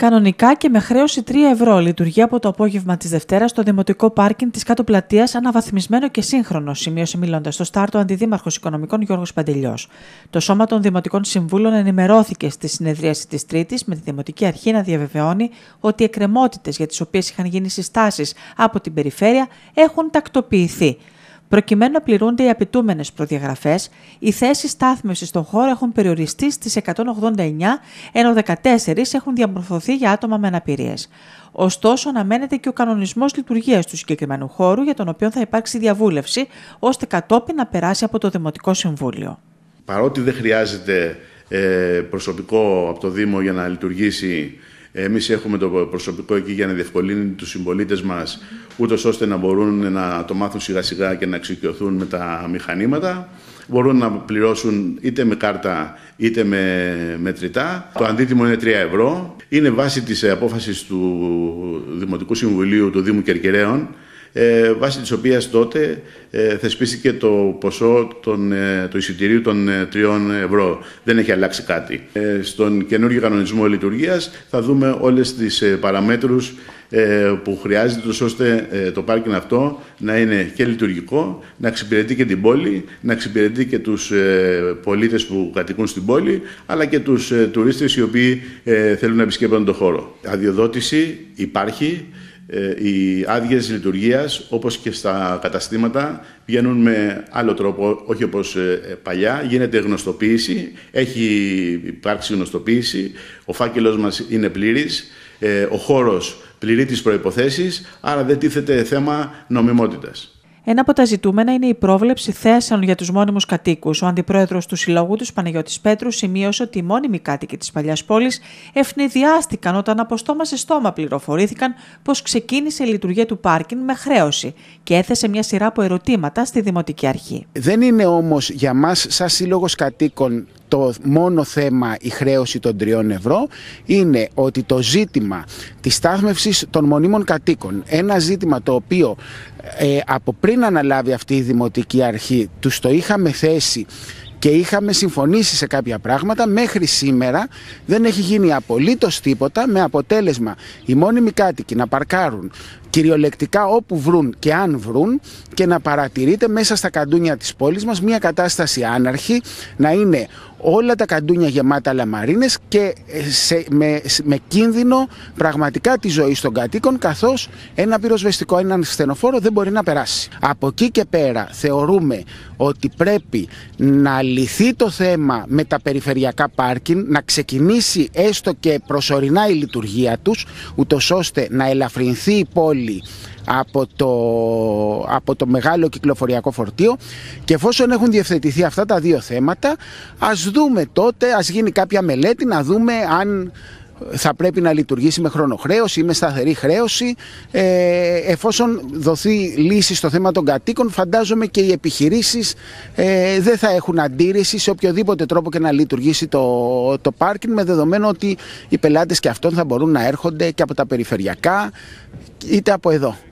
Κανονικά και με χρέωση 3 ευρώ λειτουργεί από το απόγευμα της Δευτέρας στο δημοτικό πάρκινγκ της Κάτω Πλατείας αναβαθμισμένο και σύγχρονο, σημείωσε μιλώντας στο Στάρτο ο Αντιδήμαρχος Οικονομικών Γιώργος Παντελιός. Το Σώμα των Δημοτικών Συμβούλων ενημερώθηκε στη συνεδρίαση της Τρίτης με τη Δημοτική Αρχή να διαβεβαιώνει ότι οι εκκρεμότητες για τις οποίες είχαν γίνει συστάσεις από την περιφέρεια έχουν τακτοποιηθεί. Προκειμένου να πληρούνται οι απαιτούμενες προδιαγραφές, οι θέσεις στάθμευσης στον χώρο έχουν περιοριστεί στις 189, ενώ 14 έχουν διαμορφωθεί για άτομα με αναπηρίες. Ωστόσο, αναμένεται και ο κανονισμός λειτουργίας του συγκεκριμένου χώρου, για τον οποίο θα υπάρξει διαβούλευση, ώστε κατόπιν να περάσει από το Δημοτικό Συμβούλιο. Παρότι δεν χρειάζεται ε, προσωπικό από το Δήμο για να λειτουργήσει εμείς έχουμε το προσωπικό εκεί για να διευκολύνει τους συμπολίτες μας, ούτως ώστε να μπορούν να το μάθουν σιγά σιγά και να εξοικειωθούν με τα μηχανήματα. Μπορούν να πληρώσουν είτε με κάρτα είτε με μετρητά. Το αντίτιμο είναι 3 ευρώ. Είναι βάση της απόφασης του Δημοτικού Συμβουλίου του Δήμου Κερκυραίων ε, βάσει της οποίας τότε ε, θεσπίστηκε το ποσό των, ε, του εισιτηρίου των 3 ε, ευρώ. Δεν έχει αλλάξει κάτι. Ε, στον καινούργιο κανονισμό λειτουργίας θα δούμε όλες τις παραμέτρους που χρειάζεται τους, ώστε το πάρκινγκ αυτό να είναι και λειτουργικό, να εξυπηρετεί και την πόλη, να εξυπηρετεί και τους πολίτες που κατοικούν στην πόλη, αλλά και τους τουρίστες οι οποίοι θέλουν να επισκέπτονται τον χώρο. Αδειοδότηση υπάρχει. Ε, οι άδειες λειτουργίας, όπως και στα καταστήματα, βγαίνουν με άλλο τρόπο, όχι όπως ε, παλιά. Γίνεται γνωστοποίηση, έχει υπάρξει γνωστοποίηση, ο φάκελος μας είναι πλήρης, ε, ο χώρος πληρεί τις προποθέσει, άρα δεν τίθεται θέμα νομιμότητας. Ένα από τα ζητούμενα είναι η πρόβλεψη θέσεων για τους μόνιμους κατοίκους. Ο αντιπρόεδρος του Συλλόγου του Παναγιώτης Πέτρου σημείωσε ότι οι μόνιμοι κάτοικοι της παλιάς πόλης ευνηδιάστηκαν όταν από στόμα σε στόμα πληροφορήθηκαν πως ξεκίνησε η λειτουργία του πάρκινγκ με χρέωση και έθεσε μια σειρά από ερωτήματα στη Δημοτική Αρχή. Δεν είναι όμως για μας, σαν Σύλλογος Κατοίκων, το μόνο θέμα η χρέωση των τριών ευρώ είναι ότι το ζήτημα της στάθμευσης των μονίμων κατοίκων, ένα ζήτημα το οποίο ε, από πριν αναλάβει αυτή η Δημοτική Αρχή, τους το είχαμε θέσει και είχαμε συμφωνήσει σε κάποια πράγματα. Μέχρι σήμερα δεν έχει γίνει απολύτως τίποτα με αποτέλεσμα οι μόνιμοι κάτοικοι να παρκάρουν κυριολεκτικά όπου βρουν και αν βρουν και να παρατηρείται μέσα στα καντούνια της πόλης μας μια κατάσταση άναρχη να είναι όλα τα καντούνια γεμάτα λαμαρίνες και ε, με, με κίνδυνο πραγματικά τη ζωή των κατοίκων καθώς ένα πυροσβεστικό, έναν στενοφόρο δεν μπορεί να περάσει. Από εκεί και πέρα θεωρούμε ότι πρέπει να λυθεί το θέμα με τα περιφερειακά πάρκινγκ, να ξεκινήσει έστω και προσωρινά η λειτουργία τους, ούτως ώστε να ελαφρυνθεί η πόλη από το, από το μεγάλο κυκλοφοριακό φορτίο και εφόσον έχουν διευθετηθεί αυτά τα δύο θέματα ας δούμε τότε, ας γίνει κάποια μελέτη να δούμε αν θα πρέπει να λειτουργήσει με χρονοχρέωση ή με σταθερή χρέωση. Ε, εφόσον δοθεί λύση στο θέμα των κατοίκων, φαντάζομαι και οι επιχειρήσεις ε, δεν θα έχουν αντίρρηση σε οποιοδήποτε τρόπο και να λειτουργήσει το, το πάρκινγκ, με δεδομένο ότι οι πελάτες και αυτών θα μπορούν να έρχονται και από τα περιφερειακά, είτε από εδώ.